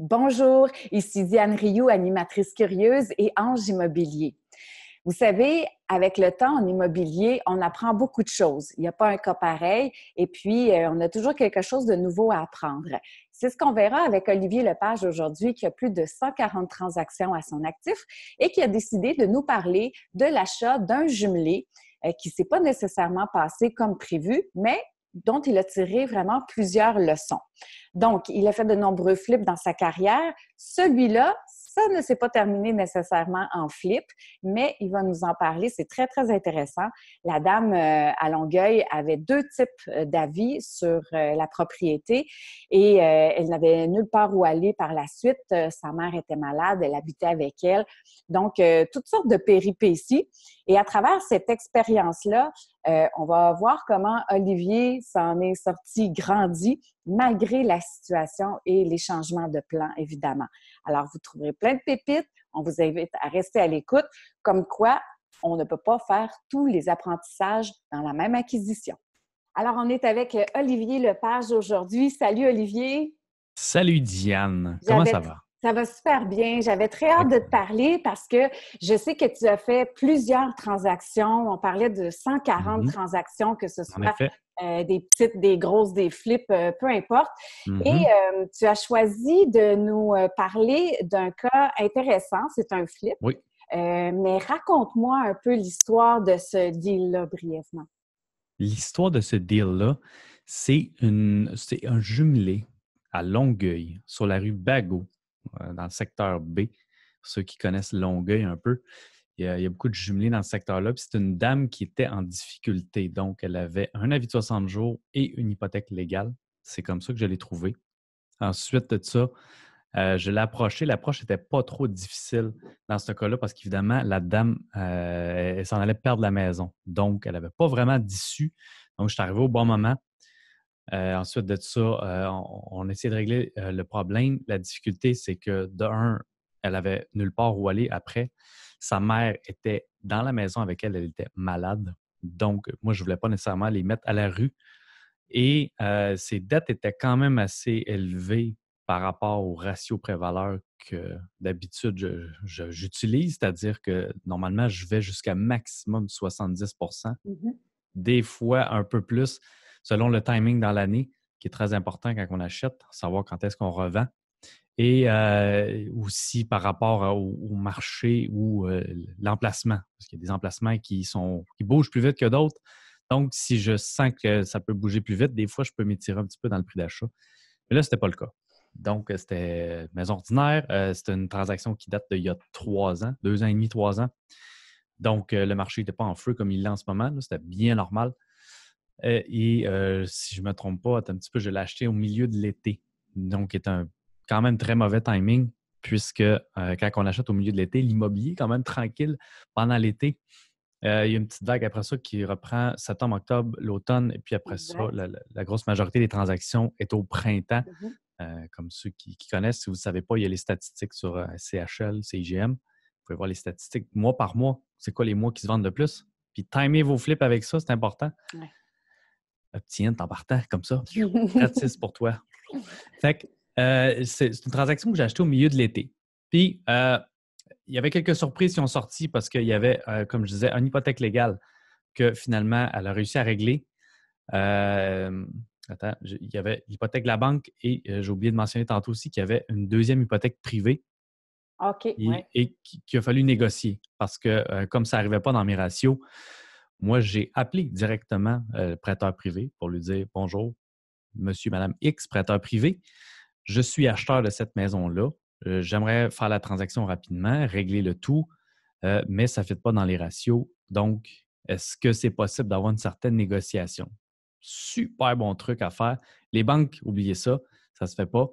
Bonjour, ici Diane Rioux, animatrice curieuse et ange immobilier. Vous savez, avec le temps en immobilier, on apprend beaucoup de choses. Il n'y a pas un cas pareil et puis euh, on a toujours quelque chose de nouveau à apprendre. C'est ce qu'on verra avec Olivier Lepage aujourd'hui qui a plus de 140 transactions à son actif et qui a décidé de nous parler de l'achat d'un jumelé euh, qui s'est pas nécessairement passé comme prévu, mais dont il a tiré vraiment plusieurs leçons. Donc, il a fait de nombreux flips dans sa carrière. Celui-là, ça ne s'est pas terminé nécessairement en flip, mais il va nous en parler. C'est très, très intéressant. La dame euh, à Longueuil avait deux types euh, d'avis sur euh, la propriété et elle n'avait nulle part où aller par la suite. sa mère était malade, elle habitait avec elle. Donc, toutes sortes de péripéties. Et à travers cette expérience-là, euh, on va voir comment Olivier s'en est sorti grandi malgré la situation et les changements de plan, évidemment. Alors, vous trouverez plein de pépites. On vous invite à rester à l'écoute, comme quoi on ne peut pas faire tous les apprentissages dans la même acquisition. Alors, on est avec Olivier Lepage aujourd'hui. Salut, Olivier. Salut, Diane. Comment ça va? Ça va super bien. J'avais très hâte de te parler parce que je sais que tu as fait plusieurs transactions. On parlait de 140 mm-hmm. transactions, que ce soit euh, des petites, des grosses, des flips, euh, peu importe. Et mm-hmm. euh, tu as choisi de nous parler d'un cas intéressant. C'est un flip. Oui. mais raconte-moi un peu l'histoire de ce deal-là brièvement. L'histoire de ce deal-là, c'est un jumelé à Longueuil, sur la rue Bagot, euh, dans le secteur B. Pour ceux qui connaissent Longueuil un peu, il y, a, beaucoup de jumelés dans ce secteur-là. Puis c'est une dame qui était en difficulté. Donc, elle avait un avis de 60 jours et une hypothèque légale. C'est comme ça que je l'ai trouvée. Ensuite de ça, euh, je l'ai approchée. L'approche n'était pas trop difficile dans ce cas-là parce qu'évidemment, la dame, euh, elle s'en allait perdre la maison. Donc, elle n'avait pas vraiment d'issue. Donc, je suis arrivé au bon moment. Euh, ensuite de ça, euh, on, essayait de régler euh, le problème. La difficulté, c'est que de un, elle avait nulle part où aller après. Sa mère était dans la maison avec elle, elle était malade. Donc, moi, je ne voulais pas nécessairement les mettre à la rue. Et ses dettes étaient quand même assez élevées par rapport au ratio prévaleur que d'habitude j'utilise, c'est-à-dire que normalement, je vais jusqu'à maximum 70 mmh des fois un peu plus selon le timing dans l'année, qui est très important quand on achète, savoir quand est-ce qu'on revend. Et euh, aussi par rapport au, marché ou euh, l'emplacement, parce qu'il y a des emplacements qui, sont, qui bougent plus vite que d'autres. Donc, si je sens que ça peut bouger plus vite, des fois, je peux m'étirer un petit peu dans le prix d'achat. Mais là, ce n'était pas le cas. Donc, euh, c'était maison ordinaire. C'est c'était une transaction qui date d'il y a trois ans, deux ans et demi, trois ans. Donc, le marché n'était pas en feu comme il l'est en ce moment. C'était bien normal. Euh, et euh, si je ne me trompe pas, un petit peu, je l'ai acheté au milieu de l'été. Donc, c'est un quand même très mauvais timing, puisque euh, quand on l'achète au milieu de l'été, l'immobilier est quand même tranquille pendant l'été. il y a une petite vague après ça qui reprend septembre, octobre, l'automne, et puis après ça, la, grosse majorité des transactions est au printemps. Mmh comme ceux qui, connaissent, si vous ne savez pas, il y a les statistiques sur CHL, CIGM. Vous pouvez voir les statistiques mois par mois. C'est quoi les mois qui se vendent le plus? Puis timer vos flips avec ça, c'est important tiens, en partant comme ça, gratis pour toi. Euh, c'est une transaction que j'ai achetée au milieu de l'été. Puis, euh, il y avait quelques surprises qui ont sorti parce qu'il y avait, euh, comme je disais, une hypothèque légale que finalement, elle a réussi à régler. attends, il y avait l'hypothèque de la banque et j'ai oublié de mentionner tantôt aussi qu'il y avait une deuxième hypothèque privée. OK. et qu'il a fallu négocier parce que, comme ça n'arrivait pas dans mes ratios, moi, j'ai appelé directement euh, le prêteur privé pour lui dire Bonjour, monsieur, madame X, prêteur privé, je suis acheteur de cette maison-là. Euh, j'aimerais faire la transaction rapidement, régler le tout, euh, mais ça ne fit pas dans les ratios. Donc, est-ce que c'est possible d'avoir une certaine négociation? Super bon truc à faire. Les banques, oubliez ça, ça ne se fait pas.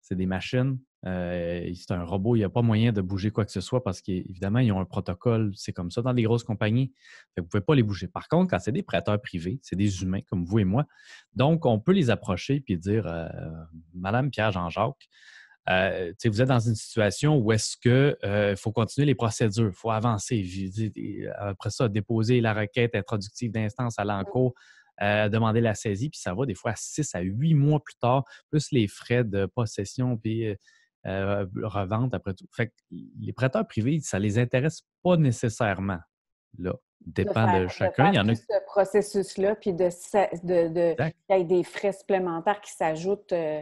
C'est des machines, euh, c'est un robot, il n'y a pas moyen de bouger quoi que ce soit parce qu'évidemment, ils ont un protocole, c'est comme ça dans les grosses compagnies. vous ne pouvez pas les bouger. Par contre, quand c'est des prêteurs privés, c'est des humains comme vous et moi, donc on peut les approcher et dire euh, Madame Pierre-Jean-Jacques, euh, vous êtes dans une situation où est-ce qu'il faut continuer les procédures, il faut avancer. Après ça, déposer la requête introductive d'instance à l'encours, demander la saisie, puis ça va des fois à 6 à huit mois plus tard, plus les frais de possession, puis euh, revente après tout. Fait les prêteurs privés, ça ne les intéresse pas nécessairement. Là, dépend de, chacun. Il y en a ce processus-là, puis de, de, de des frais supplémentaires qui s'ajoutent euh,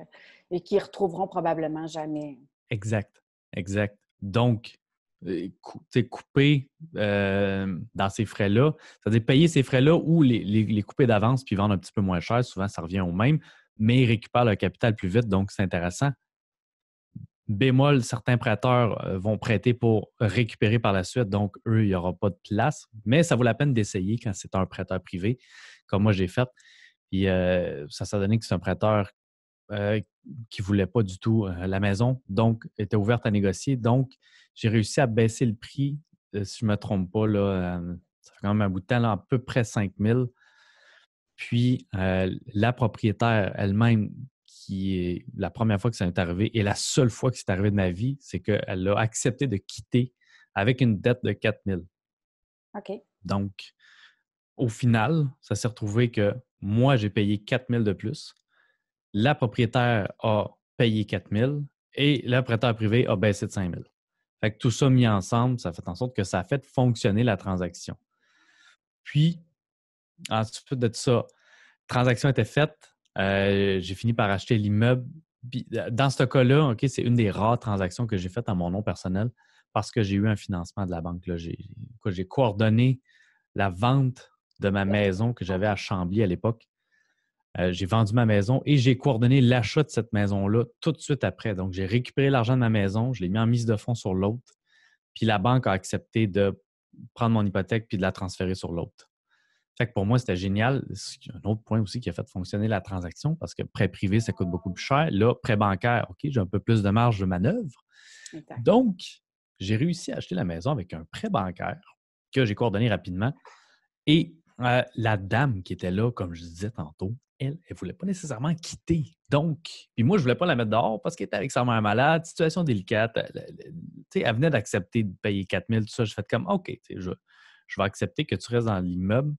et qui retrouveront probablement jamais. Exact, exact. Donc, euh, t'es couper dans ces frais-là, c'est-à-dire payer ces frais-là ou les, les, les couper d'avance puis vendre un petit peu moins cher, souvent ça revient au même, mais ils récupèrent leur capital plus vite, donc c'est intéressant. Bémol, certains prêteurs euh, vont prêter pour récupérer par la suite, donc eux, il n'y aura pas de place, mais ça vaut la peine d'essayer quand c'est un prêteur privé, comme moi j'ai fait. Puis euh, ça s'est donné que c'est un prêteur euh, qui ne voulait pas du tout la maison, donc était ouverte à négocier. Donc j'ai réussi à baisser le prix, si je ne me trompe pas, là, ça fait quand même un bout de temps, à peu près 000. Puis la propriétaire elle-même qui est la première fois que ça m'est arrivé et la seule fois que c'est arrivé de ma vie, c'est qu'elle a accepté de quitter avec une dette de 4 000. OK. Donc, au final, ça s'est retrouvé que moi, j'ai payé 4 000 de plus. La propriétaire a payé 4 000 et le prêteur privé a baissé de 5 000. Fait que tout ça mis ensemble, ça fait en sorte que ça a fait fonctionner la transaction. Puis, ensuite de tout ça, transaction était faite, euh, j'ai fini par acheter l'immeuble. Euh, dans ce cas-là, ok, c'est une des rares transactions que j'ai faites en mon nom personnel parce que j'ai eu un financement de la banque. J'ai coordonné la vente de ma maison que j'avais à Chambly à l'époque. Euh, j'ai vendu ma maison et j'ai coordonné l'achat de cette maison-là tout de suite après. Donc, j'ai récupéré l'argent de ma maison, je l'ai mis en mise de fonds sur l'autre, puis la banque a accepté de prendre mon hypothèque puis de la transférer sur l'autre pour moi, c'était génial. Un autre point aussi qui a fait fonctionner la transaction parce que prêt privé, ça coûte beaucoup plus cher. Là, prêt bancaire, OK, j'ai un peu plus de marge de manœuvre. Donc, j'ai réussi à acheter la maison avec un prêt bancaire que j'ai coordonné rapidement. Et euh, la dame qui était là, comme je disais tantôt, elle, elle ne voulait pas nécessairement quitter. Donc, puis moi, je ne voulais pas la mettre dehors parce qu'elle était avec sa mère malade, situation délicate. Elle, venait d'accepter de payer 4000, tout ça. Je fais comme, OK, je, je vais accepter que tu restes dans l'immeuble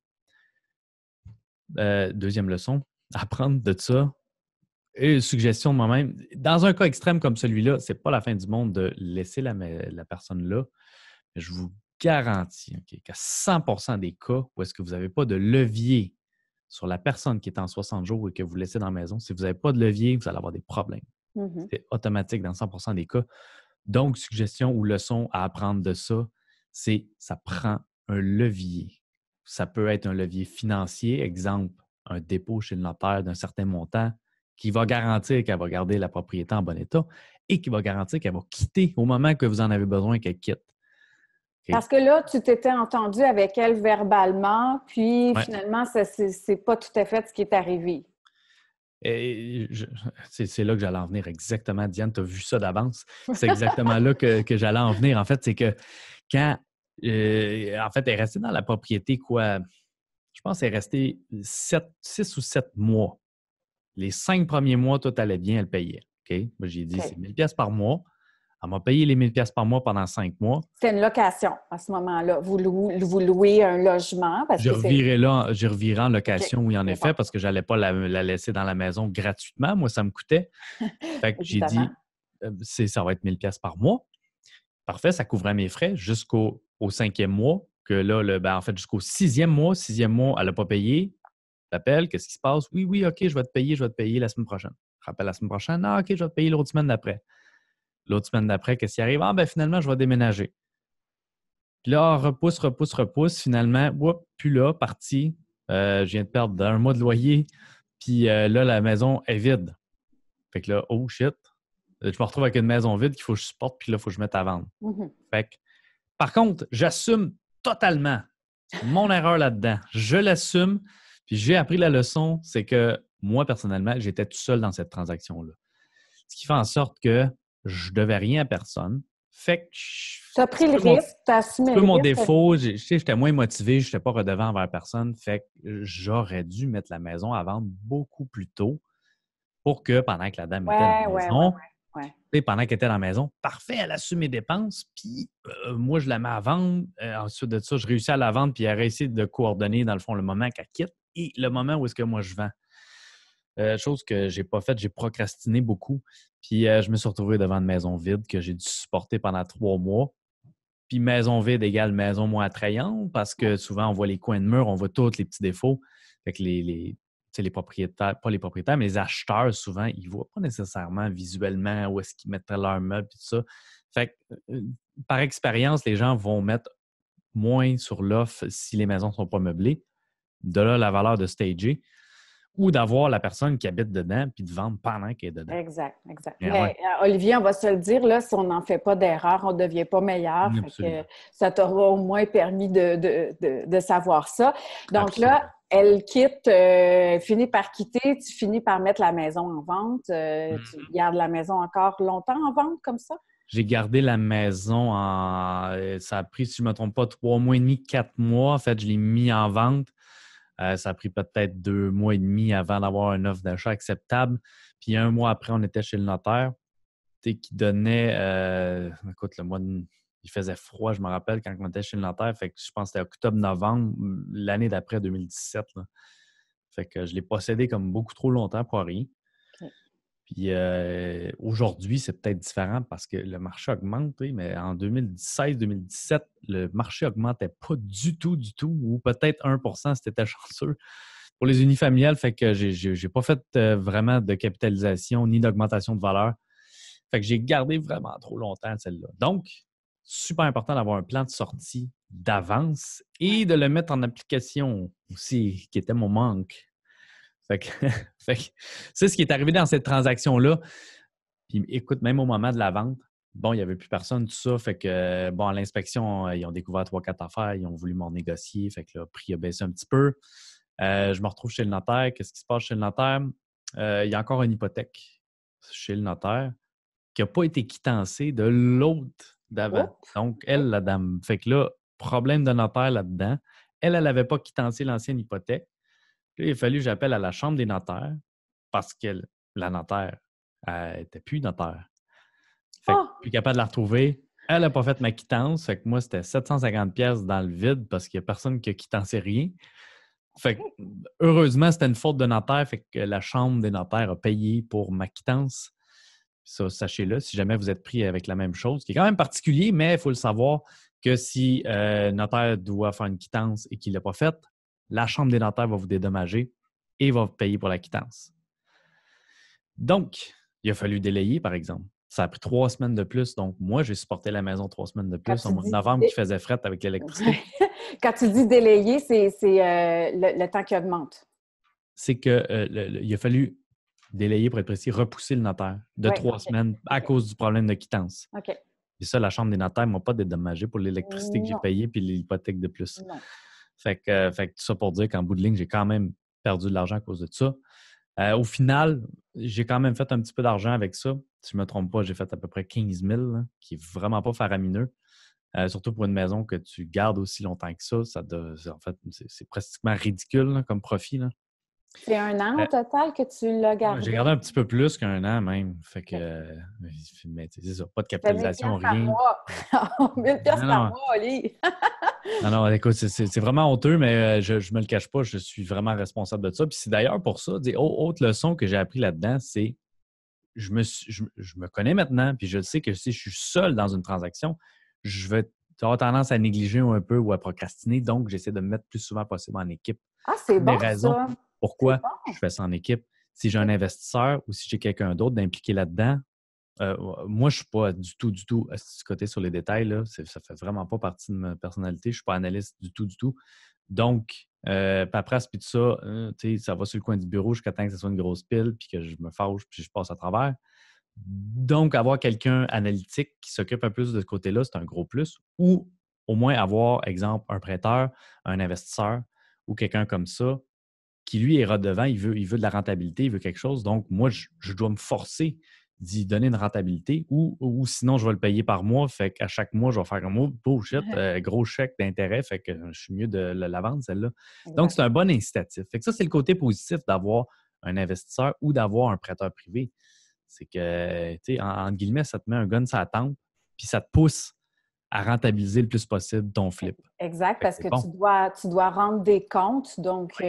euh, deuxième leçon, apprendre de ça. Et suggestion de moi-même, dans un cas extrême comme celui-là, c'est pas la fin du monde de laisser la, personne là. Je vous garantis qu'à 100 des cas où est-ce que vous n'avez pas de levier sur la personne qui est en 60 jours et que vous laissez dans la maison, si vous n'avez pas de levier, vous allez avoir des problèmes. Mmh c'est automatique dans 100 des cas. Donc, suggestion ou leçon à apprendre de ça, c'est ça prend un levier ça peut être un levier financier, exemple, un dépôt chez le notaire d'un certain montant qui va garantir qu'elle va garder la propriété en bon état et qui va garantir qu'elle va quitter au moment que vous en avez besoin qu'elle quitte. Parce que là, tu t'étais entendu avec elle verbalement, puis finalement, ce n'est pas tout à fait ce qui est arrivé. C'est là que j'allais en venir exactement, Diane, tu as vu ça d'avance. C'est exactement là que j'allais en venir. En fait, c'est que quand euh, en fait, elle est restée dans la propriété quoi? Je pense qu'elle est restée six ou sept mois. Les cinq premiers mois, tout allait bien, elle payait. Moi, j'ai dit, c'est 1000 pièces par mois. Elle m'a payé les 1000 pièces par mois pendant cinq mois. C'était une location à ce moment-là. Vous, louez, un logement. Parce je, que là, je en location, oui, en effet, parce que je n'allais pas la, laisser dans la maison gratuitement. Moi, ça me coûtait. Fait que j'ai dit, euh, ça va être 1000 pièces par mois. Parfait, ça couvrait mes frais jusqu'au au cinquième mois, que là, le, ben, en fait, jusqu'au sixième mois, sixième mois, elle n'a pas payé, l'appelle, qu'est-ce qui se passe? Oui, oui, OK, je vais te payer, je vais te payer la semaine prochaine. Rappelle la semaine prochaine, non, ah, OK, je vais te payer l'autre semaine d'après. L'autre semaine d'après, qu'est-ce qui arrive? Ah, ben finalement, je vais déménager. Puis là, repousse, repousse, repousse. Finalement, hop, plus là, parti. Euh, je viens de perdre un mois de loyer. Puis euh, là, la maison est vide. Fait que là, oh shit. Euh, je me retrouve avec une maison vide qu'il faut que je supporte, puis là, il faut que je mette à vendre. Mmh fait que par contre, j'assume totalement mon erreur là-dedans. Je l'assume. Puis j'ai appris la leçon, c'est que moi, personnellement, j'étais tout seul dans cette transaction-là. Ce qui fait en sorte que je ne devais rien à personne. Fait que. Tu as pris le risque, tu as assumé. Un peu mon défaut, j'étais moins motivé, je n'étais pas redevant envers personne. Fait que euh, j'aurais dû mettre la maison à vendre beaucoup plus tôt pour que pendant que la dame était la maison, pendant qu'elle était dans la maison, parfait, elle assume mes dépenses, puis euh, moi, je la mets à vendre. Euh, ensuite de ça, je réussis à la vendre, puis elle réussit de coordonner, dans le fond, le moment qu'elle quitte et le moment où est-ce que moi, je vends. Euh, chose que j'ai pas faite, j'ai procrastiné beaucoup. Puis je me suis retrouvé devant une maison vide que j'ai dû supporter pendant trois mois. Puis maison vide égale maison moins attrayante parce que souvent on voit les coins de mur, on voit tous les petits défauts. Fait que les, les propriétaires, pas les propriétaires, mais les acheteurs, souvent, ils ne voient pas nécessairement visuellement où est-ce qu'ils mettraient leur meuble et tout ça. Fait euh, euh, par expérience, les gens vont mettre moins sur l'offre si les maisons ne sont pas meublées. De là, la valeur de stager ou d'avoir la personne qui habite dedans puis de vendre pendant qu'elle est dedans. Exact, exact. Euh, Olivier, on va se le dire, là, si on n'en fait pas d'erreur, on ne devient pas meilleur. ça t'aura au moins permis de, savoir ça. Donc là, elle quitte, euh, finit par quitter, tu finis par mettre la maison en vente. Euh, mhm. Tu gardes la maison encore longtemps en vente comme ça? J'ai gardé la maison en. Euh, ça a pris, si je ne me trompe pas, trois mois et demi, quatre mois. En fait, je l'ai mis en vente. ça a pris peut-être deux mois et demi avant d'avoir une offre d'achat acceptable. Puis un mois après, on était chez le notaire qui donnait, écoute, le mois de il faisait froid, je me rappelle, quand on était chez le Nanterre. Fait que je pense que c'était octobre-novembre, l'année d'après 2017. Fait que je l'ai possédé comme beaucoup trop longtemps pour rien. Puis euh, aujourd'hui, c'est peut-être différent parce que le marché augmente, mais en 2016-2017, le marché augmentait pas du tout, du tout, ou peut-être 1 c'était chanceux. Pour les unifamiliales, fait que j'ai pas fait euh, vraiment de capitalisation ni d'augmentation de valeur. Fait que j'ai gardé vraiment trop longtemps celle-là. Donc, super important d'avoir un plan de sortie d'avance et de le mettre en application aussi, qui était mon manque. c'est ce qui est arrivé dans cette transaction-là. Puis écoute, même au moment de la vente, bon, il n'y avait plus personne, tout ça. Fait que, bon, à l'inspection, euh, ils ont découvert trois, quatre affaires, ils ont voulu m'en négocier. Fait que le prix a baissé un petit peu. Euh, je me retrouve chez le notaire. Qu'est-ce qui se passe chez le notaire? Euh, il y a encore une hypothèque chez le notaire qui n'a pas été quittancée de l'autre Oh! Donc, oh! elle, la dame. Fait que là, problème de notaire là-dedans. Elle, elle n'avait pas quittancé l'ancienne hypothèque. il a fallu que j'appelle à la chambre des notaires parce que la notaire, elle n'était plus notaire. Fait que, ah! plus capable de la retrouver. Elle n'a pas fait ma quittance. Fait que moi, c'était 750 pièces dans le vide parce qu'il n'y a personne qui a quittancé rien. Fait que, oh! heureusement, c'était une faute de notaire. Fait que la chambre des notaires a payé pour ma quittance. Ça, sachez-le, si jamais vous êtes pris avec la même chose, qui est quand même particulier, mais il faut le savoir que si un euh, notaire doit faire une quittance et qu'il ne l'a pas faite, la Chambre des notaires va vous dédommager et va vous payer pour la quittance. Donc, il a fallu délayer, par exemple. Ça a pris trois semaines de plus. Donc, moi, j'ai supporté la maison trois semaines de plus en novembre qui faisait fret avec l'électricité. Quand tu dis délayer, c'est euh, le, temps qui augmente. C'est que euh, il a fallu délayé pour être précis, repousser le notaire de trois semaines à cause du problème de quittance. OK. Et ça, la Chambre des notaires ne m'a pas dédommagé pour l'électricité que j'ai payée puis l'hypothèque de plus. Fait que, fait tout ça pour dire qu'en bout de ligne, j'ai quand même perdu de l'argent à cause de ça. Euh, au final, j'ai quand même fait un petit peu d'argent avec ça. Si je ne me trompe pas, j'ai fait à peu près 15 000, hein, qui est vraiment pas faramineux. Euh, surtout pour une maison que tu gardes aussi longtemps que ça, ça en fait, c'est pratiquement ridicule comme profit. Là. C'est un an au euh, total que tu l'as gardé? J'ai gardé un petit peu plus qu'un an même. Fait que, euh, mais c'est ça, pas de capitalisation, rien. Par mois. 1000 non, ah non, écoute, c'est vraiment honteux, mais euh, je, ne me le cache pas, je suis vraiment responsable de ça. Puis c'est d'ailleurs pour ça, autre leçon leçons que j'ai appris là-dedans, c'est je me, je, me connais maintenant, puis je sais que si je suis seul dans une transaction, je vais avoir tendance à négliger un peu ou à procrastiner, donc j'essaie de me mettre plus souvent possible en équipe. Ah, c'est bon, ça! Pourquoi je fais ça en équipe? Si j'ai un investisseur ou si j'ai quelqu'un d'autre d'impliquer là-dedans, euh, moi, je ne suis pas du tout, du tout euh, côté sur les détails. Là. Ça ne fait vraiment pas partie de ma personnalité. Je ne suis pas analyste du tout, du tout. Donc, euh, après puis de ça, euh, ça va sur le coin du bureau jusqu'à temps que ce soit une grosse pile, puis que je me fâche, puis je passe à travers. Donc, avoir quelqu'un analytique qui s'occupe un peu de ce côté-là, c'est un gros plus. Ou au moins avoir, exemple, un prêteur, un investisseur ou quelqu'un comme ça qui lui est devant. il veut, il veut de la rentabilité, il veut quelque chose. Donc, moi, je, dois me forcer d'y donner une rentabilité ou, sinon je vais le payer par mois. Fait qu'à chaque mois, je vais faire un mot oh, bullshit, euh, gros chèque d'intérêt. Fait que je suis mieux de la vendre, celle-là. Donc, c'est un bon incitatif. Fait que ça, c'est le côté positif d'avoir un investisseur ou d'avoir un prêteur privé. C'est que, tu sais, en, entre guillemets, ça te met un gun sur la tente puis ça te pousse à rentabiliser le plus possible ton flip. Exact, parce que, tu, dois, tu dois rendre des comptes. Donc, euh,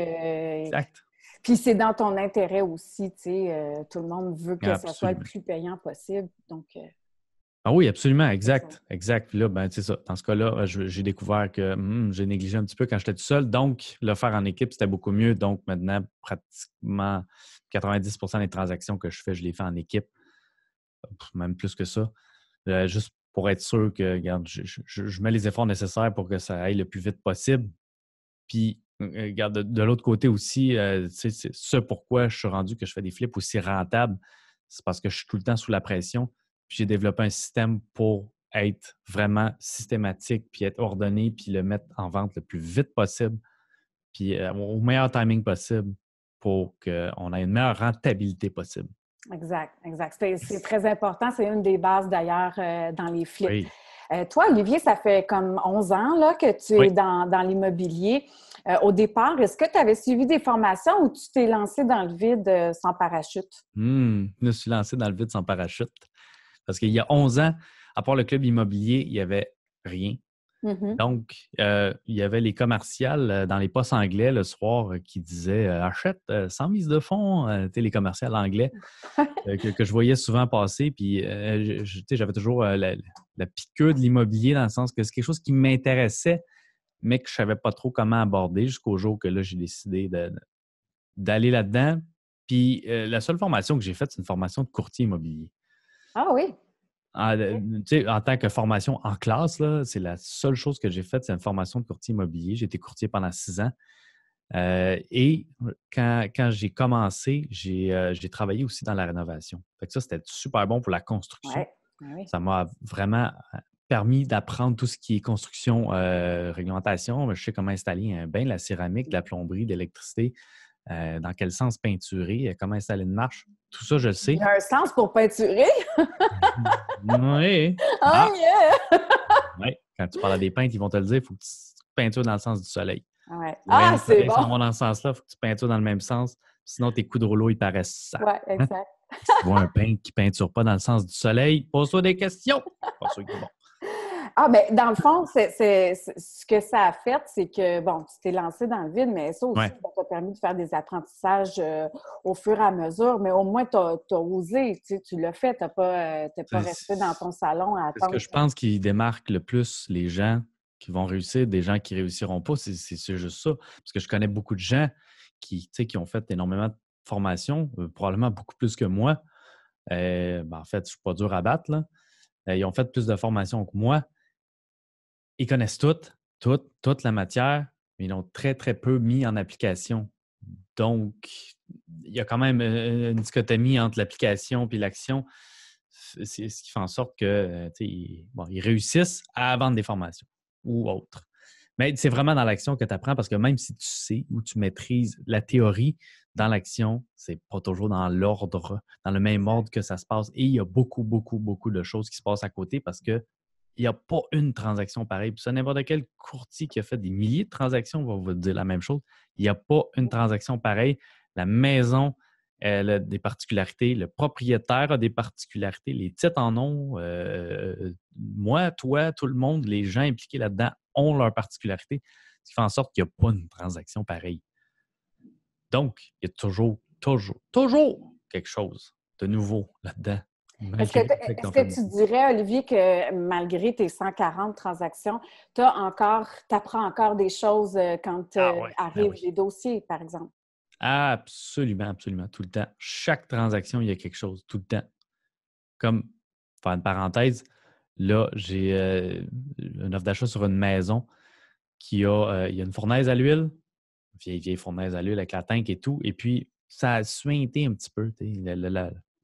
exact. Puis c'est dans ton intérêt aussi, tu sais, euh, tout le monde veut que ce ça soit le plus payant possible. Donc, euh, ah oui, absolument, exact, exact. là, ben, c'est ça. Dans ce cas-là, j'ai découvert que hmm, j'ai négligé un petit peu quand j'étais tout seul. Donc, le faire en équipe, c'était beaucoup mieux. Donc, maintenant, pratiquement 90 des transactions que je fais, je les fais en équipe. Même plus que ça. juste pour être sûr que, je, mets les efforts nécessaires pour que ça aille le plus vite possible. Puis, euh, euh, regarde, de, l'autre côté aussi, euh, c'est ce pourquoi je suis rendu que je fais des flips aussi rentables. C'est parce que je suis tout le temps sous la pression. Puis, j'ai développé un système pour être vraiment systématique, puis être ordonné, puis le mettre en vente le plus vite possible, puis au meilleur timing possible pour qu'on ait une meilleure rentabilité possible. Exact, exact. C'est très important. C'est une des bases d'ailleurs euh, dans les flips. Euh, toi, Olivier, ça fait comme 11 ans là, que tu es dans, dans l'immobilier. Euh, au départ, est-ce que tu avais suivi des formations ou tu t'es lancé dans le vide sans parachute? Hmm, je me suis lancé dans le vide sans parachute. Parce qu'il y a 11 ans, à part le club immobilier, il n'y avait rien. Mm-hmm. Donc, euh, il y avait les commerciales euh, dans les postes anglais le soir euh, qui disaient Achète sans mise de fonds, tu les commerciales anglais que, je voyais souvent passer. Puis, j'avais toujours la, la, de l'immobilier dans le sens que c'est quelque chose qui m'intéressait, mais que je ne savais pas trop comment aborder jusqu'au jour que là, j'ai décidé d'aller là-dedans. Puis, la seule formation que j'ai faite, c'est une formation de courtier immobilier. Ah oui. Ah, en, tant que formation en classe, c'est la seule chose que j'ai faite, c'est une formation de courtier immobilier. J'ai été courtier pendant six ans. Euh, et quand, j'ai commencé, euh, j'ai travaillé aussi dans la rénovation. Fait que ça, c'était super bon pour la construction. Ça m'a vraiment euh, permis d'apprendre tout ce qui est construction, réglementation. Je sais comment installer un hein, bain, la céramique, la plomberie, l'électricité. Euh, dans quel sens peinturer, euh, comment installer une marche. Tout ça, je le sais. Il y a un sens pour peinturer? oui. Oh, ah. yeah. oui. Quand tu parles à des peintres, ils vont te le dire, il faut que tu peintures dans le sens du soleil. Ouais. Ah, c'est bon. Ils dans le sens-là, il faut que tu peintures dans le même sens. Sinon, tes coups de rouleau, ils paraissent sales. Oui, hein? exact. Si tu vois un peintre qui ne peinture pas dans le sens du soleil, pose-toi des questions. Pas sûr ah, ben, dans le fond, c'est, ce que ça a fait, c'est que, bon, tu t'es lancé dans le vide, mais ça aussi, ça t'a permis de faire des apprentissages euh, au fur et à mesure, mais au moins, tu as, osé, tu, tu l'as fait, tu n'es pas, euh, resté dans ton salon à attendre. ce que je pense qui démarque le plus les gens qui vont réussir, des gens qui réussiront pas, c'est, juste ça. Parce que je connais beaucoup de gens qui, qui ont fait énormément de formations, euh, probablement beaucoup plus que moi. Ben, en fait, je ne suis pas dur à battre, Ils ont fait plus de formations que moi, ils connaissent toutes, toute, toute la matière, mais ils l'ont très, très peu mis en application. Donc, il y a quand même euh, une dichotomie entre l'application et l'action. C'est ce qui fait en sorte que euh, ils réussissent à vendre des formations ou autres. Mais c'est vraiment dans l'action que tu apprends parce que même si tu sais ou tu maîtrises la théorie, dans l'action, c'est pas toujours dans l'ordre, dans le même ordre que ça se passe. Et il y a beaucoup, beaucoup, beaucoup de choses qui se passent à côté parce que il n'y a pas une transaction pareille. Puis ça, n'importe quel courtier qui a fait des milliers de transactions va vous dire la même chose. Il n'y a pas une transaction pareille. La maison elle a des particularités, le propriétaire a des particularités, les titres en ont. Euh, moi, toi, tout le monde, les gens impliqués là-dedans ont leurs particularités, ce qui fait en sorte qu'il n'y a pas une transaction pareille. Donc, il y a toujours, toujours, toujours quelque chose de nouveau là-dedans est-ce que, tu dirais, Olivier, que malgré tes 140 transactions, tu encore, apprends encore des choses euh, quand euh, ah, ben les dossiers, par exemple? Absolument, absolument, tout le temps. Chaque transaction, il y a quelque chose, tout le temps. Comme, faire une parenthèse, là, j'ai euh, une offre d'achat sur une maison qui a, il y a une fournaise à l'huile, vieille, vieille fournaise à l'huile avec la tank et tout, et puis ça a suinté un petit peu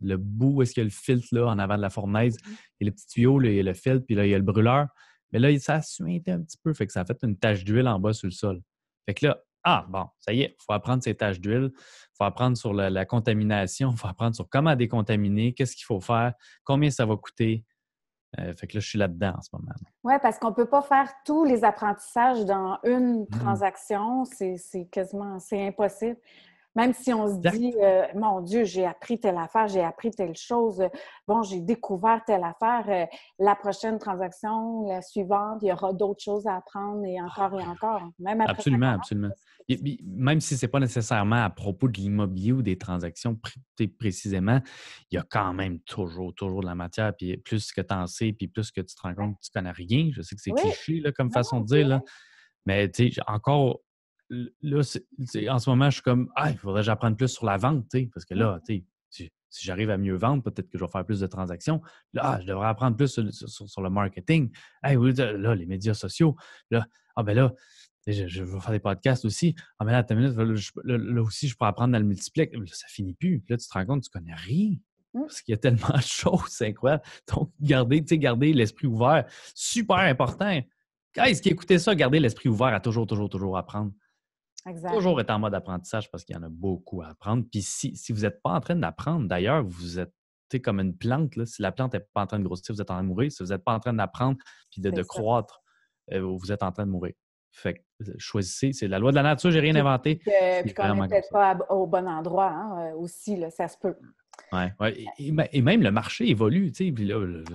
le bout, est-ce qu'il y a le filtre là, en avant de la fournaise, mm-hmm. il y a le petit tuyau, il y a le filtre, puis là, il y a le brûleur. Mais là, ça suintait un petit peu, fait que ça a fait une tache d'huile en bas sur le sol. Fait que là, ah, bon, ça y est, il faut apprendre ces taches d'huile, il faut apprendre sur la, contamination, il faut apprendre sur comment décontaminer, qu'est-ce qu'il faut faire, combien ça va coûter. Euh, fait que là, je suis là-dedans en ce moment. Oui, parce qu'on ne peut pas faire tous les apprentissages dans une mm. transaction. C'est quasiment c'est impossible. Même si on se dit, euh, mon Dieu, j'ai appris telle affaire, j'ai appris telle chose, bon, j'ai découvert telle affaire, euh, la prochaine transaction, la suivante, il y aura d'autres choses à apprendre et ah encore et encore. absolument, absolument. même si ce n'est pas nécessairement à propos de l'immobilier ou des transactions précisément, il y a quand même toujours, toujours de la matière. Puis plus que tu en sais, puis plus que tu te rends compte que tu ne connais rien, je sais que c'est cliché comme façon de dire, là. mais encore là, en ce moment, je suis comme, ah, il faudrait que j'apprenne plus sur la vente, parce que là, si, j'arrive à mieux vendre, peut-être que je vais faire plus de transactions. Là, ah, je devrais apprendre plus sur, le marketing. Hey, là, les médias sociaux. Là, ah, ben là, je, vais faire des podcasts aussi. Ah, ben là, minute, aussi, je pourrais apprendre dans le multiplex. Là, ça finit plus. là, tu te rends compte, tu connais rien. Mmh. Parce qu'il y a tellement de choses, c'est incroyable. Donc, garder, garder l'esprit ouvert, super important. ce qui écoutait ça, garder l'esprit ouvert à toujours, toujours, toujours apprendre. Toujours être en mode apprentissage parce qu'il y en a beaucoup à apprendre. Puis si, si vous n'êtes pas en train d'apprendre, d'ailleurs, vous êtes comme une plante. Si la plante n'est pas en train de grossir, vous êtes en train de mourir. Si vous n'êtes pas en train d'apprendre puis de, croître, euh, vous êtes en train de mourir. Fait que euh, choisissez. C'est la loi de la nature, j'ai rien inventé. Puis, quand pas au bon endroit hein, euh, aussi, ça se peut. Ouais, ouais. Et, même le marché évolue. Ah,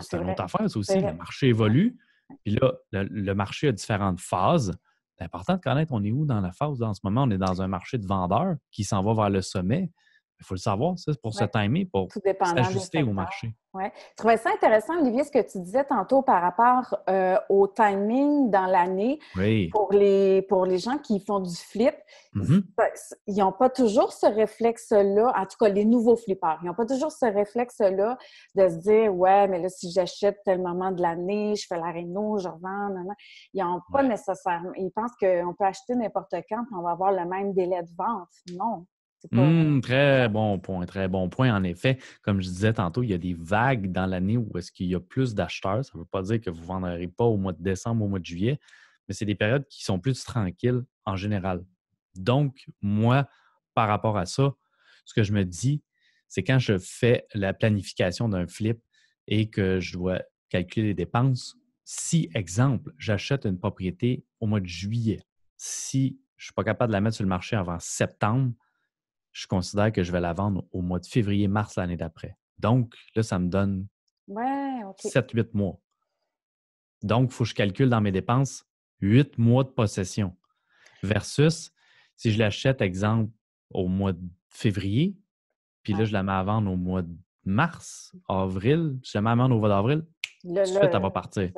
c'est une autre affaire, ça aussi. Le marché évolue. Puis là, le marché a différentes phases. C'est important de connaître on est où dans la phase. En ce moment, on est dans un marché de vendeurs qui s'en va vers le sommet. Il faut le savoir, ça, pour se timer, pour s'ajuster au marché. Ouais. Je trouvais ça intéressant, Olivier, ce que tu disais tantôt par rapport euh, au timing dans l'année. Oui. Pour, les, pour les gens qui font du flip, mm-hmm. ils n'ont pas toujours ce réflexe-là, en tout cas les nouveaux flippers, ils n'ont pas toujours ce réflexe-là de se dire Ouais, mais là, si j'achète tel moment de l'année, je fais la réno, je revends, nan, ils n'ont pas nécessairement. Ils pensent qu'on peut acheter n'importe quand et on va avoir le même délai de vente. Non. Euh, mmh, très bon point, très bon point. En effet, comme je disais tantôt, il y a des vagues dans l'année où est-ce qu'il y a plus d'acheteurs. Ça ne veut pas dire que vous ne vendrez pas au mois de décembre, ou au mois de juillet, mais c'est des périodes qui sont plus tranquilles en général. Donc, moi, par rapport à ça, ce que je me dis, c'est quand je fais la planification d'un flip et que je dois calculer les dépenses, si, exemple, j'achète une propriété au mois de juillet, si je ne suis pas capable de la mettre sur le marché avant septembre, je considère que je vais la vendre au mois de février-mars l'année d'après. Donc, là, ça me donne 7-8 mois. Donc, il faut que je calcule dans mes dépenses 8 mois de possession. Versus, si je l'achète, exemple, au mois de février, puis là, je la mets à vendre au mois de mars, avril, je la mets à vendre au mois d'avril, tout de suite, elle va partir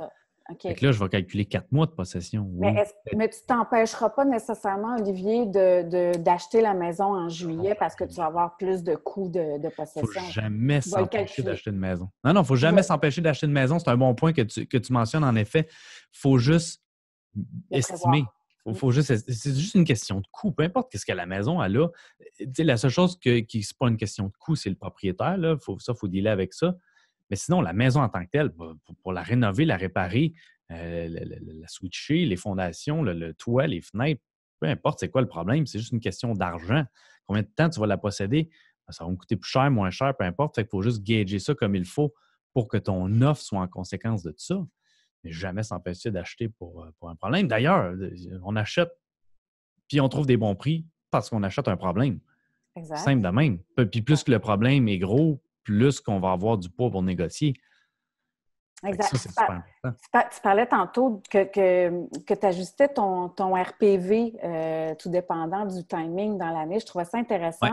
là, je vais calculer quatre mois de possession. Mais, tu tu t'empêcheras pas nécessairement, Olivier, d'acheter la maison en juillet parce que tu vas avoir plus de coûts de, possession. Il ne faut jamais s'empêcher d'acheter une maison. Non, non, il ne faut jamais s'empêcher d'acheter une maison. C'est un bon point que tu, que tu mentionnes, en effet. Il faut juste estimer. Mm. Faut, juste, c'est juste une question de coût. Peu importe ce que la maison elle a. la seule chose que, qui n'est pas une question de coût, c'est le propriétaire. ça, il faut dealer avec ça. Mais sinon, la maison en tant que telle, pour, la rénover, la réparer, euh, la, switcher, les fondations, le, toit, les fenêtres, peu importe c'est quoi le problème, c'est juste une question d'argent. Combien de temps tu vas la posséder? Ben, ça va me coûter plus cher, moins cher, peu importe. Fait faut juste gager ça comme il faut pour que ton offre soit en conséquence de ça. Mais jamais s'empêcher d'acheter pour, euh, pour un problème. D'ailleurs, euh, on achète puis on trouve des bons prix parce qu'on achète un problème. Simple de même. Puis plus que le problème est gros, plus qu'on va avoir du poids pour négocier. Exact. tu, parlais tantôt que, que, tu ajustais ton, RPV euh, tout dépendant du timing dans l'année. Je trouvais ça intéressant.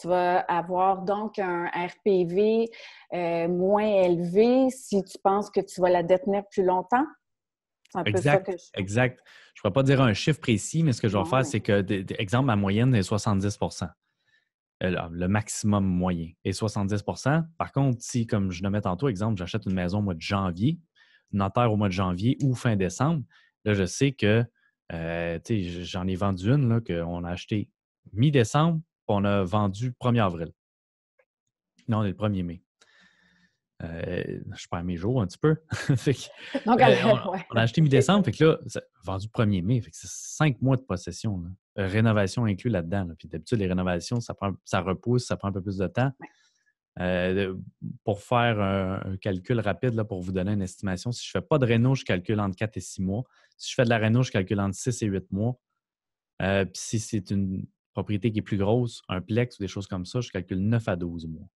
Tu vas avoir donc un RPV euh, moins élevé si tu penses que tu vas la détenir plus longtemps. Un exact, je... exact. Je ne pourrais pas dire un chiffre précis, mais ce que je vais faire, c'est que, exemple, ma moyenne est 70 euh, le maximum moyen et 70 Par contre, si, comme je le mets tantôt, exemple, j'achète une maison au mois de janvier, une notaire au mois de janvier ou fin décembre, là, je sais que euh, j'en ai vendu une qu'on a acheté mi-décembre, on a vendu 1er avril. Non, on est le 1er mai. Euh, je perds mes jours un petit peu. Donc, euh, on, a acheté mi-décembre, fait que là, vendu 1er mai, c'est cinq mois de possession. Euh, rénovation inclus là-dedans. d'habitude, les rénovations, ça, ça repousse, ça prend un peu plus de temps. pour faire un, calcul rapide, là, pour vous donner une estimation, si je ne fais pas de réno, je calcule entre 4 et 6 mois. Si je fais de la réno, je calcule entre 6 et 8 mois. Puis si c'est une propriété qui est plus grosse, un plex ou des choses comme ça, je calcule 9 à 12 mois.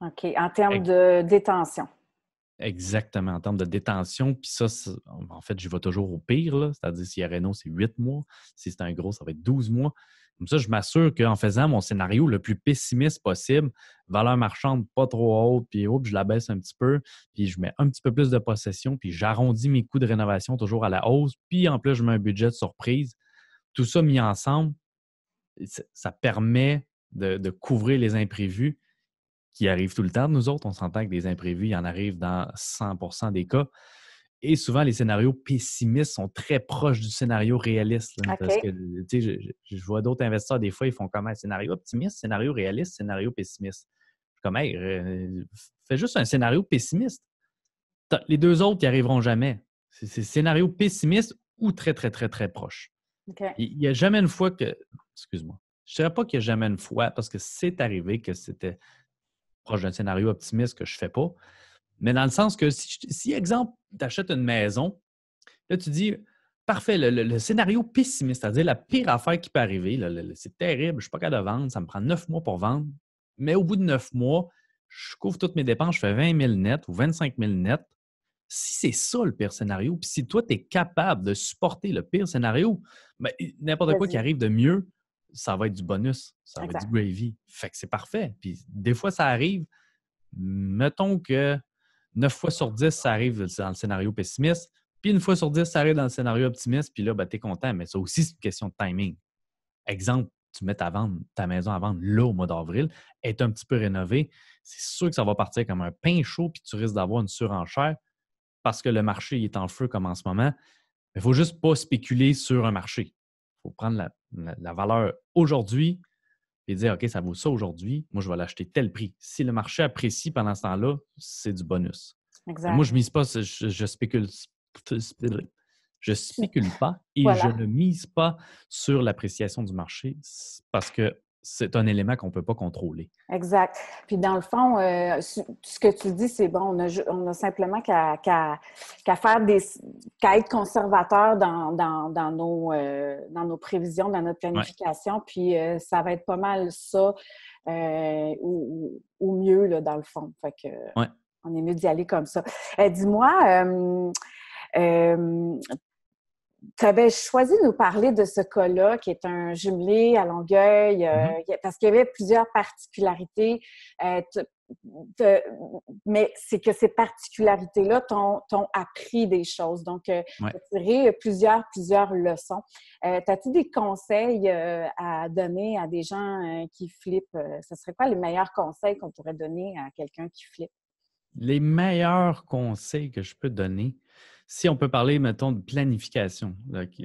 OK, en termes de détention. Exactement, en termes de détention. Puis ça, en fait, je vais toujours au pire. C'est-à-dire, si Renault, c'est huit mois. Si c'est un gros, ça va être 12 mois. Comme ça, je m'assure qu'en faisant mon scénario le plus pessimiste possible, valeur marchande pas trop haute, puis hop, je la baisse un petit peu, puis je mets un petit peu plus de possession, puis j'arrondis mes coûts de rénovation toujours à la hausse, puis en plus, je mets un budget de surprise. Tout ça mis ensemble, ça permet de couvrir les imprévus, qui arrivent tout le temps. Nous autres, on s'entend que des imprévus, il en arrive dans 100 des cas. Et souvent, les scénarios pessimistes sont très proches du scénario réaliste. Parce que, je, vois d'autres investisseurs, des fois, ils font comme un scénario optimiste, scénario réaliste, scénario pessimiste. Comme, hey, euh, fais juste un scénario pessimiste. Les deux autres, ils arriveront jamais. C'est scénario pessimiste ou très, très, très, très proche. Il n'y a jamais une fois que. Excuse-moi. Je ne dirais pas qu'il n'y a jamais une fois, parce que c'est arrivé que c'était proche d'un scénario optimiste que je ne fais pas. Mais dans le sens que si, exemple, tu achètes une maison, là, tu dis, parfait, le, scénario pessimiste, c'est-à-dire la pire affaire qui peut arriver, c'est terrible, je ne suis pas capable de vendre, ça me prend neuf mois pour vendre, mais au bout de neuf mois, je couvre toutes mes dépenses, je fais 20 000 net ou 25 000 net. Si c'est ça le pire scénario, puis si toi, tu es capable de supporter le pire scénario, ben, n'importe quoi qui arrive de mieux, ça va être du bonus, ça va être du gravy. Fait que c'est parfait. Puis des fois, ça arrive. Mettons que 9 fois sur 10, ça arrive dans le scénario pessimiste. Puis une fois sur 10, ça arrive dans le scénario optimiste. Puis là, ben, tu es content. Mais ça aussi, c'est une question de timing. Exemple, tu mets ta, ta maison à vendre là au mois d'avril, est un petit peu rénovée. C'est sûr que ça va partir comme un pain chaud. Puis tu risques d'avoir une surenchère parce que le marché est en feu comme en ce moment. Il ne faut juste pas spéculer sur un marché faut prendre la, valeur aujourd'hui et dire OK, ça vaut ça aujourd'hui, moi je vais l'acheter tel prix. Si le marché apprécie pendant ce temps-là, c'est du bonus. Moi, je ne mise pas, je, spécule. Je pas et je ne mise pas sur l'appréciation du marché parce que c'est un élément qu'on ne peut pas contrôler. Exact. Puis dans le fond, euh, ce que tu dis, c'est bon, on a, simplement qu'à faire des qu'à être conservateur dans, nos, euh, dans nos prévisions, dans notre planification, puis euh, ça va être pas mal ça ou, mieux dans le fond. Fait que on est mieux d'y aller comme ça. Dis-moi, tu avais choisi de nous parler de ce cas-là, qui est un jumelé à Longueuil, euh, mm-hmm. parce qu'il y avait plusieurs particularités. Euh, mais c'est que ces particularités-là t'ont appris des choses. Donc, euh, tu as tiré plusieurs, plusieurs leçons. as tu des conseils à donner à des gens qui flippent? Ce serait pas les meilleurs conseils qu'on pourrait donner à quelqu'un qui flippe? Les meilleurs conseils que je peux donner, si on peut parler, mettons, de planification,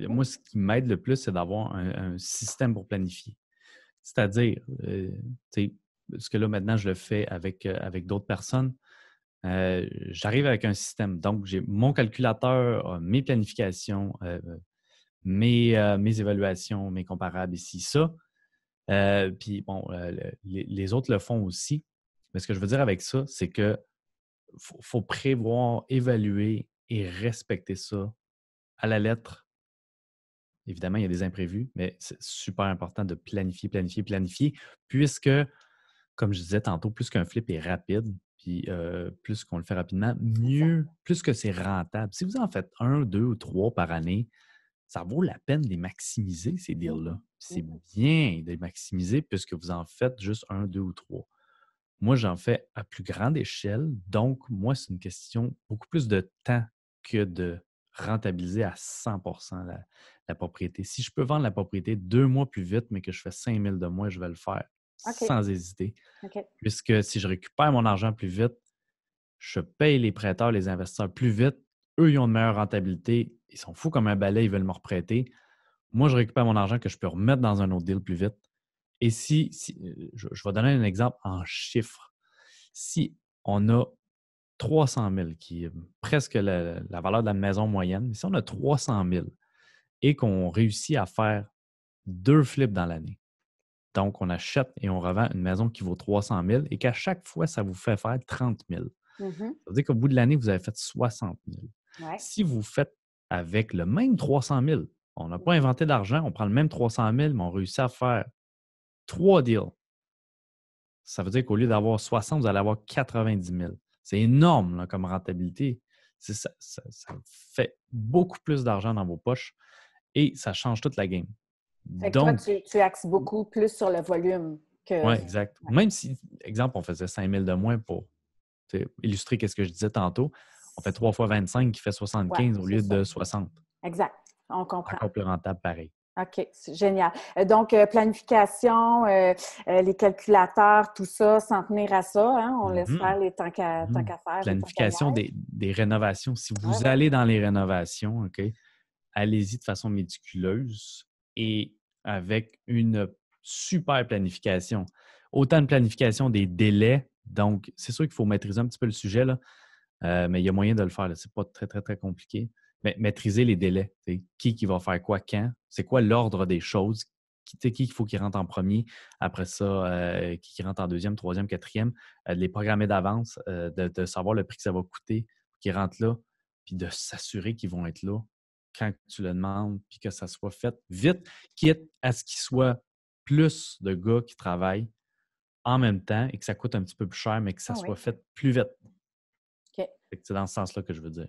moi, ce qui m'aide le plus, c'est d'avoir un, système pour planifier. C'est-à-dire, euh, parce que là, maintenant, je le fais avec, euh, avec d'autres personnes, euh, j'arrive avec un système. Donc, j'ai mon calculateur, mes planifications, euh, mes, mes évaluations, mes comparables ici, ça. puis, bon, les, autres le font aussi. Mais ce que je veux dire avec ça, c'est que faut, faut prévoir, évaluer, et respecter ça à la lettre. Évidemment, il y a des imprévus, mais c'est super important de planifier, planifier, planifier, puisque, comme je disais tantôt, plus qu'un flip est rapide, puis euh, plus qu'on le fait rapidement, mieux, plus que c'est rentable. Si vous en faites un, deux ou trois par année, ça vaut la peine de les maximiser, ces mmh. deals-là. Mmh. C'est bien de les maximiser puisque vous en faites juste un, deux ou trois. Moi, j'en fais à plus grande échelle. Donc, moi, c'est une question beaucoup plus de temps que de rentabiliser à 100 la, propriété. Si je peux vendre la propriété deux mois plus vite, mais que je fais 5 000 de moins, je vais le faire sans hésiter. Puisque si je récupère mon argent plus vite, je paye les prêteurs, les investisseurs plus vite. Eux, ils ont une meilleure rentabilité. Ils sont fous comme un balai, ils veulent me reprêter. Moi, je récupère mon argent que je peux remettre dans un autre deal plus vite. Et si, euh, je, vais donner un exemple en chiffres. Si on a 300 000, qui est presque la, valeur de la maison moyenne, si on a 300 000 et qu'on réussit à faire deux flips dans l'année, donc on achète et on revend une maison qui vaut 300 000 et qu'à chaque fois, ça vous fait faire 30 000. Mmh ça veut dire qu'au bout de l'année, vous avez fait 60 000. Si vous faites avec le même 300 000, on n'a pas mmh inventé d'argent, on prend le même 300 000, mais on réussit à faire trois deals. Ça veut dire qu'au lieu d'avoir 60, vous allez avoir 90 000. C'est énorme comme rentabilité. Ça, fait beaucoup plus d'argent dans vos poches et ça change toute la game. Donc, tu, axes beaucoup plus sur le volume que. Oui, exact. Même si, exemple, on faisait 5 000 de moins pour illustrer ce que je disais tantôt, on fait 3 fois 25 qui fait 75 au lieu de 60. Exact. On comprend. Encore plus rentable, pareil. OK, c'est génial. Euh, donc, euh, planification, euh, les calculateurs, tout ça, s'en tenir à ça. Hein, on mm-hmm. laisse faire les tant qu'à mm-hmm. faire. Planification des, rénovations. Si vous allez dans les rénovations, OK, allez-y de façon méticuleuse et avec une super planification. Autant de planification des délais. Donc, c'est sûr qu'il faut maîtriser un petit peu le sujet, là, mais il y a moyen de le faire. Ce n'est pas très, très, très compliqué mais maîtriser les délais. Qui qui va faire quoi quand? C'est quoi l'ordre des choses? Qui, qu'il faut qu'il rentre en premier, après ça, euh, qui, rentre en deuxième, troisième, quatrième, euh, de les programmer d'avance, euh, de, savoir le prix que ça va coûter, qui rentre là, puis de s'assurer qu'ils vont être là quand tu le demandes, puis que ça soit fait vite, quitte à ce qu'il soit plus de gars qui travaillent en même temps et que ça coûte un petit peu plus cher, mais que ça ah soit fait plus vite. C'est dans ce sens-là que je veux dire.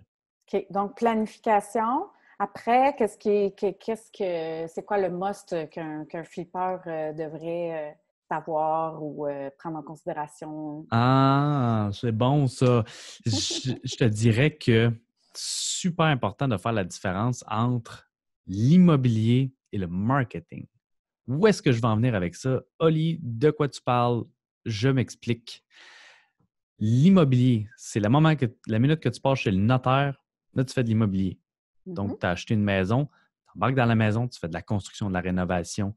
Donc, planification. Après, qu'est-ce qui, quest que, c'est quoi le must qu'un, flipper euh, devrait euh, savoir ou euh, prendre en considération? Ah, c'est bon ça. je, te dirais que super important de faire la différence entre l'immobilier et le marketing. Où est-ce que je vais en venir avec ça? Oli, de quoi tu parles? Je m'explique. L'immobilier, c'est le moment que la minute que tu passes chez le notaire Là, tu fais de l'immobilier. Donc, mmh tu as acheté une maison, tu embarques dans la maison, tu fais de la construction, de la rénovation,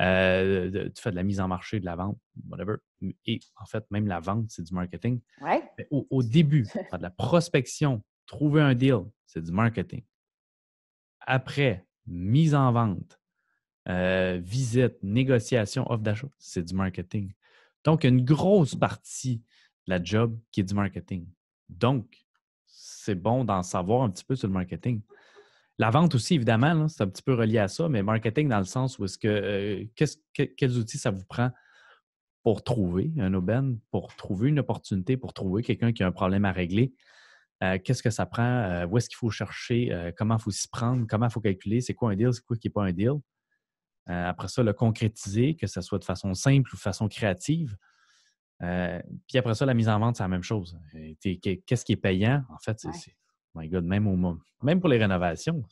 euh, tu fais de la mise en marché, de la vente, whatever. Et en fait, même la vente, c'est du marketing. Au, début, faire de la prospection, trouver un deal, c'est du marketing. Après, mise en vente, euh, visite, négociation, offre d'achat, c'est du marketing. Donc, une grosse partie de la job qui est du marketing. Donc, c'est bon d'en savoir un petit peu sur le marketing. La vente aussi, évidemment, c'est un petit peu relié à ça, mais marketing dans le sens où est-ce euh, que, quels outils ça vous prend pour trouver un aubaine, pour trouver une opportunité, pour trouver quelqu'un qui a un problème à régler. Euh, qu'est-ce que ça prend? Euh, où est-ce qu'il faut chercher? comment il faut s'y prendre? Comment il faut calculer? C'est quoi un deal? C'est quoi qui n'est pas un deal? après ça, le concrétiser, que ce soit de façon simple ou de façon créative. Euh, puis après ça, la mise en vente, c'est la même chose. Euh, qu'est-ce qui est payant? En fait, c'est. Oh my God, même, au, même pour les rénovations,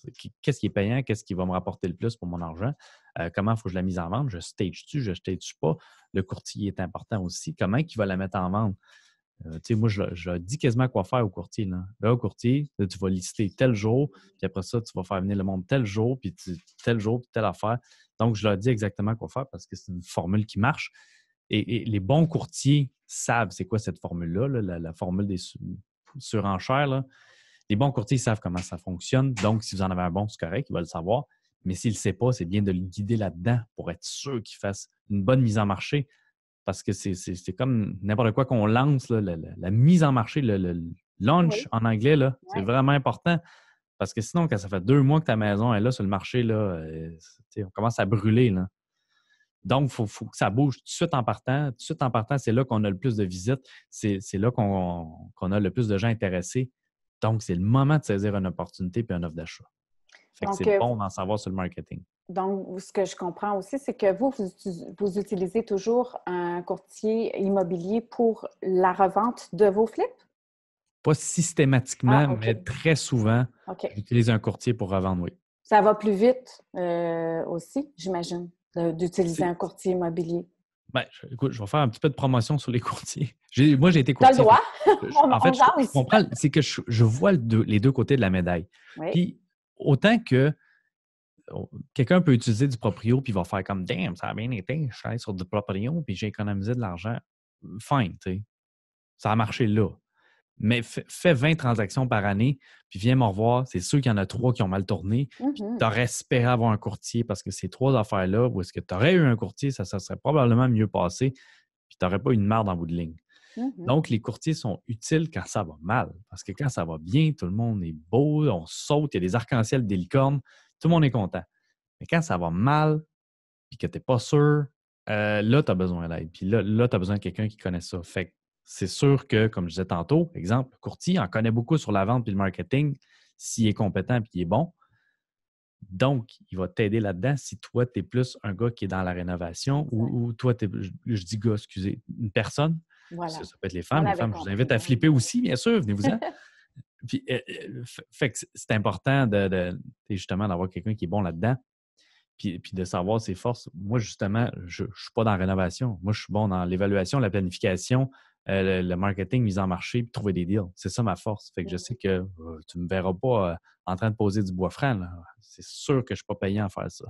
qu'est-ce qui est payant, qu'est-ce qui va me rapporter le plus pour mon argent, euh, comment faut que je la mise en vente, je stage-tu, je stage-tu pas, le courtier est important aussi, comment il va la mettre en vente. sais, moi, je, dis quasiment quoi faire au courtier. Là, au courtier, tu vas lister tel jour, puis après ça, tu vas faire venir le monde tel jour, puis tel jour, puis telle affaire. Donc, je leur dis exactement quoi faire parce que c'est une formule qui marche. Et, les bons courtiers savent c'est quoi cette formule-là, la, formule des surenchères. Les bons courtiers savent comment ça fonctionne. Donc, si vous en avez un bon, c'est correct, ils va le savoir. Mais s'il ne sait pas, c'est bien de le guider là-dedans pour être sûr qu'il fasse une bonne mise en marché. Parce que c'est comme n'importe quoi qu'on lance, la, mise en marché, le, launch en anglais, c'est vraiment important. Parce que sinon, quand ça fait deux mois que ta maison est là sur le marché, euh, on commence à brûler. Donc, il faut, que ça bouge tout de suite en partant. Tout de suite en partant, c'est là qu'on a le plus de visites. C'est là qu'on a le plus de gens intéressés. Donc, c'est le moment de saisir une opportunité puis un offre d'achat. c'est euh, bon d'en savoir sur le marketing. Donc, ce que je comprends aussi, c'est que vous, vous, utilisez toujours un courtier immobilier pour la revente de vos flips? Pas systématiquement, ah, mais très souvent, j'utilise un courtier pour revendre, oui. Ça va plus vite euh, aussi, j'imagine d'utiliser un courtier immobilier? Ben, écoute, je vais faire un petit peu de promotion sur les courtiers. Moi, j'ai été courtier. le en fait, c'est que je, vois les deux côtés de la médaille. Puis, autant que quelqu'un peut utiliser du proprio puis va faire comme damn, ça a bien été, je suis allé sur du proprio puis j'ai économisé de l'argent. Fine, tu sais. Ça a marché là mais fais 20 transactions par année, puis viens me revoir. C'est sûr qu'il y en a trois qui ont mal tourné. Mmh tu aurais espéré avoir un courtier parce que ces trois affaires-là, où est-ce que tu aurais eu un courtier, ça, ça serait probablement mieux passé, puis tu n'aurais pas une merde en bout de ligne. Mmh Donc, les courtiers sont utiles quand ça va mal. Parce que quand ça va bien, tout le monde est beau, on saute, il y a des arcs-en-ciel, des licornes, tout le monde est content. Mais quand ça va mal, puis que tu n'es pas sûr, euh, là, tu as besoin d'aide. Puis là, là tu as besoin de quelqu'un qui connaît ça. Fait que c'est sûr que, comme je disais tantôt, exemple, Courti courtier en connaît beaucoup sur la vente et le marketing s'il est compétent et qu'il est bon. Donc, il va t'aider là-dedans si toi, tu es plus un gars qui est dans la rénovation ou, ou toi, je, dis gars, excusez, une personne. Ça, peut être les femmes. les femmes, je vous invite à hein. flipper aussi, bien sûr, venez vous puis, euh, euh, c'est important de, justement d'avoir quelqu'un qui est bon là-dedans. Puis, puis, de savoir ses forces. Moi, justement, je ne suis pas dans la rénovation. Moi, je suis bon dans l'évaluation, la planification, euh, le, marketing, mise en marché, puis trouver des deals. C'est ça ma force. Fait que je sais que euh, tu ne me verras pas euh, en train de poser du bois franc. C'est sûr que je ne suis pas payé à faire ça.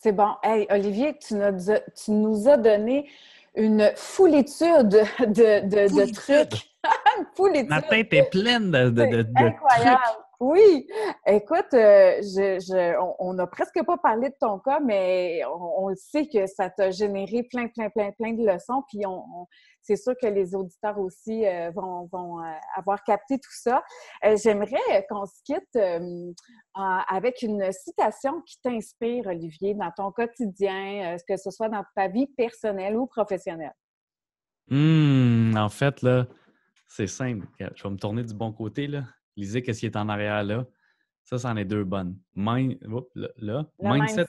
c'est bon. Hey, Olivier, tu nous, as, donné une foulitude de, de, trucs. une foulitude. Ma tête est pleine de, de, Trucs. Oui, écoute, euh, on n'a presque pas parlé de ton cas, mais on, le sait que ça t'a généré plein, plein, plein, plein de leçons. Puis c'est sûr que les auditeurs aussi euh, vont, euh, avoir capté tout ça. J'aimerais qu'on se quitte avec une citation qui t'inspire, Olivier, dans ton quotidien, que ce soit dans ta vie personnelle ou professionnelle. Hum, en fait, là, c'est simple. Je vais me tourner du bon côté, là. Lisez qu'est-ce qui est en arrière là. Ça, c'en est deux bonnes. Mindset,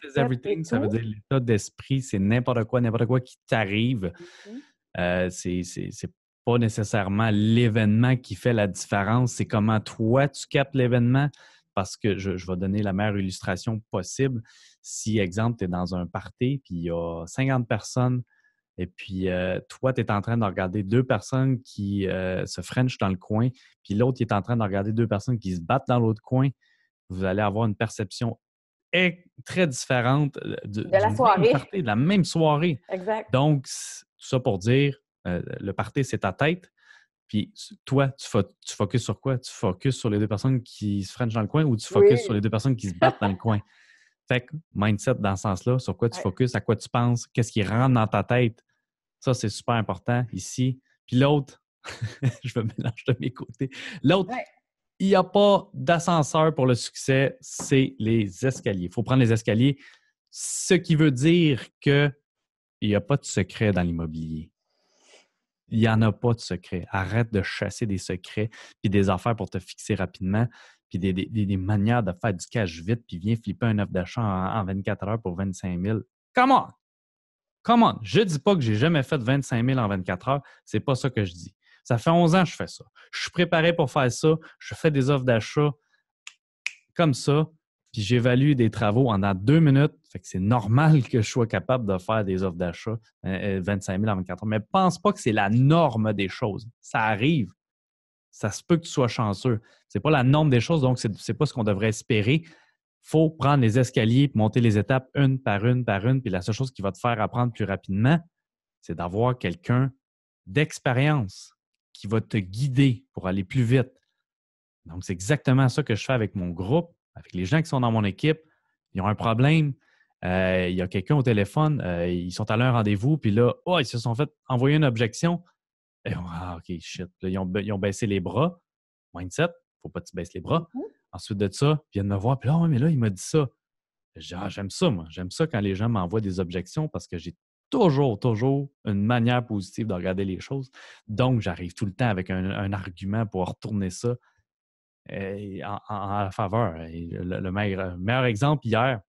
is everything, ça veut dire l'état d'esprit, c'est n'importe quoi, n'importe quoi qui t'arrive. Mhm. Euh, Ce n'est c'est pas nécessairement l'événement qui fait la différence, c'est comment toi tu captes l'événement. Parce que je, je, vais donner la meilleure illustration possible. Si, exemple, tu es dans un party, puis il y a 50 personnes et puis, euh, toi, tu es en train de regarder deux personnes qui euh, se frenchent dans le coin, puis l'autre est en train de regarder deux personnes qui se battent dans l'autre coin. Vous allez avoir une perception très différente euh, de, la de la même soirée. Exact. Donc, tout ça pour dire, le party, c'est ta tête. Puis toi, tu, focuses sur quoi? Tu focuses sur les deux personnes qui se frenchent dans le coin ou tu focuses sur les deux personnes qui se battent dans le coin? Fait que mindset dans ce sens-là, sur quoi tu focuses, à quoi tu penses, qu'est-ce qui rentre dans ta tête. Ça, c'est super important ici. Puis l'autre, je me mélange de mes côtés. L'autre, il n'y a pas d'ascenseur pour le succès, c'est les escaliers. Il faut prendre les escaliers. Ce qui veut dire que il n'y a pas de secret dans l'immobilier. Il n'y en a pas de secret. Arrête de chasser des secrets puis des affaires pour te fixer rapidement puis des, manières de faire du cash vite, puis viens flipper un offre d'achat en, 24 heures pour 25 000. Come on! Come on! Je ne dis pas que j'ai jamais fait 25 000 en 24 heures. C'est pas ça que je dis. Ça fait 11 ans que je fais ça. Je suis préparé pour faire ça. Je fais des offres d'achat comme ça, puis j'évalue des travaux en deux minutes. Fait que c'est normal que je sois capable de faire des offres d'achat 25 euh, 000 euh, en 24 heures. Mais pense pas que c'est la norme des choses. Ça arrive ça se peut que tu sois chanceux. n'est pas la norme des choses, donc c'est n'est pas ce qu'on devrait espérer. faut prendre les escaliers, monter les étapes une par une par une, puis la seule chose qui va te faire apprendre plus rapidement, c'est d'avoir quelqu'un d'expérience qui va te guider pour aller plus vite. Donc, c'est exactement ça que je fais avec mon groupe, avec les gens qui sont dans mon équipe. Ils ont un problème, euh, il y a quelqu'un au téléphone, euh, ils sont allés à un rendez-vous, puis là, oh, ils se sont fait envoyer une objection. Et, ah, OK, shit. ils, ont, baissé les bras. Mindset, faut pas que tu baisses les bras. Mmh Ensuite de ça, ils viennent me voir. Puis là, mais là, il m'a dit ça. Ah, j'aime ça, moi. J'aime ça quand les gens m'envoient des objections parce que j'ai toujours, toujours une manière positive de regarder les choses. Donc, j'arrive tout le temps avec un, argument pour retourner ça en, faveur. le, euh, meilleur, exemple, hier,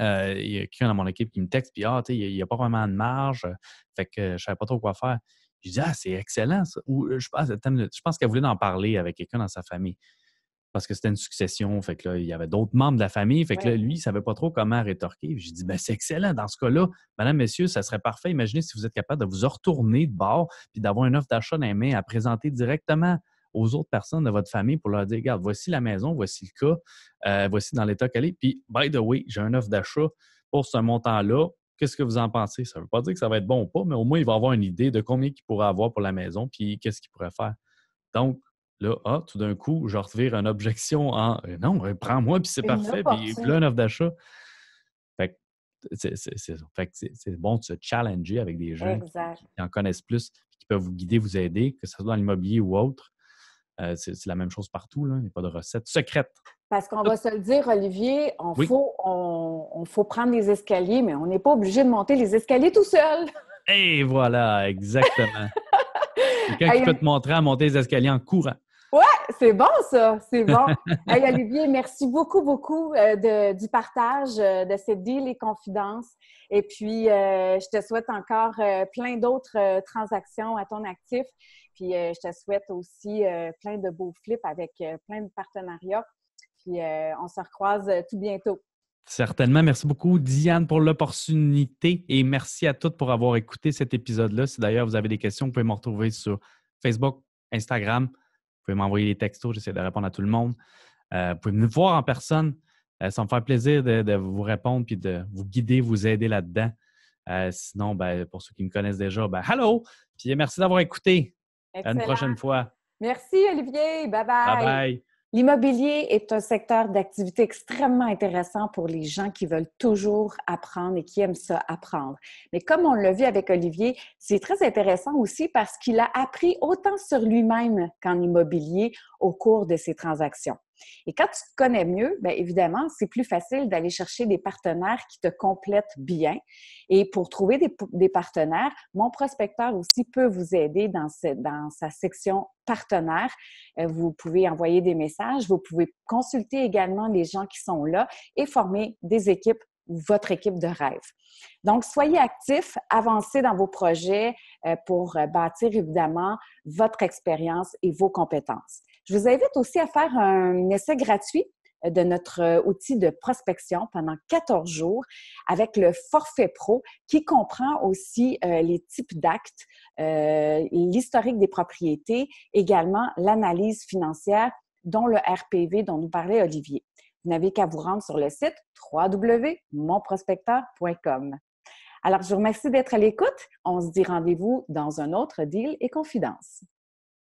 euh, il y a quelqu'un dans mon équipe qui me texte, puis ah, tu sais, il n'y a, pas vraiment de marge, fait que je ne savais pas trop quoi faire. Je dis, ah, c'est excellent, ça. je, pense qu'elle voulait en parler avec quelqu'un dans sa famille. Parce que c'était une succession. Fait que là, il y avait d'autres membres de la famille. Fait que lui, il ne savait pas trop comment rétorquer. J'ai dit, ben, c'est excellent. Dans ce cas-là, madame, monsieur, ça serait parfait. Imaginez si vous êtes capable de vous retourner de bord puis d'avoir une offre d'achat dans les à présenter directement aux autres personnes de votre famille pour leur dire Regarde, voici la maison, voici le cas, euh, voici dans l'état qu'elle est. Puis, by the way, j'ai un offre d'achat pour ce montant-là. Qu'est-ce que vous en pensez? Ça ne veut pas dire que ça va être bon ou pas, mais au moins, il va avoir une idée de combien il pourrait avoir pour la maison, puis qu'est-ce qu'il pourrait faire. Donc, là, ah, tout d'un coup, je retire une objection en euh, non, euh, prends-moi, puis c'est parfait, puis là, une offre d'achat. Fait c'est bon de se challenger avec des gens qui, en connaissent plus, qui peuvent vous guider, vous aider, que ce soit dans l'immobilier ou autre. Euh, c'est la même chose partout. Il n'y a pas de recette secrète. Parce qu'on va se le dire, Olivier, on, faut, prendre les escaliers, mais on n'est pas obligé de monter les escaliers tout seul. Et voilà, exactement. Quelqu'un qui peut te montrer à monter les escaliers en courant. Ouais, c'est bon ça, c'est bon. hey, Olivier, merci beaucoup, beaucoup euh, du partage euh, de ces deals et confidences. Et puis, je te souhaite encore plein d'autres transactions à ton actif. Puis euh, je te souhaite aussi euh, plein de beaux flips avec euh, plein de partenariats. Puis on se recroise tout bientôt. Certainement. Merci beaucoup, Diane, pour l'opportunité et merci à toutes pour avoir écouté cet épisode-là. Si d'ailleurs vous avez des questions, vous pouvez me retrouver sur Facebook, Instagram. Vous pouvez m'envoyer des textos, j'essaie de répondre à tout le monde. vous pouvez me voir en personne. ça me fait plaisir de, vous répondre puis de vous guider, vous aider là-dedans. sinon, ben, pour ceux qui me connaissent déjà, ben, hello! Puis merci d'avoir écouté. À une prochaine fois. Merci, Olivier. Bye bye. Bye bye. L'immobilier est un secteur d'activité extrêmement intéressant pour les gens qui veulent toujours apprendre et qui aiment ça apprendre. Mais comme on l'a vu avec Olivier, c'est très intéressant aussi parce qu'il a appris autant sur lui-même qu'en immobilier au cours de ses transactions. Et quand tu te connais mieux, bien évidemment, c'est plus facile d'aller chercher des partenaires qui te complètent bien. Et pour trouver des, partenaires, mon prospecteur aussi peut vous aider dans, dans sa section partenaires. Euh, vous pouvez envoyer des messages, vous pouvez consulter également les gens qui sont là et former des équipes votre équipe de rêve. Donc, soyez actifs, avancez dans vos projets euh, pour euh, bâtir évidemment votre expérience et vos compétences. Je vous invite aussi à faire un essai gratuit euh, de notre euh, outil de prospection pendant 14 jours avec le forfait pro qui comprend aussi euh, les types d'actes, l'historique des propriétés, également l'analyse financière, dont le RPV dont nous parlait Olivier. Vous n'avez qu'à vous rendre sur le site www.monprospecteur.com. Alors, je vous remercie d'être à l'écoute. On se dit rendez-vous dans un autre deal et confidence.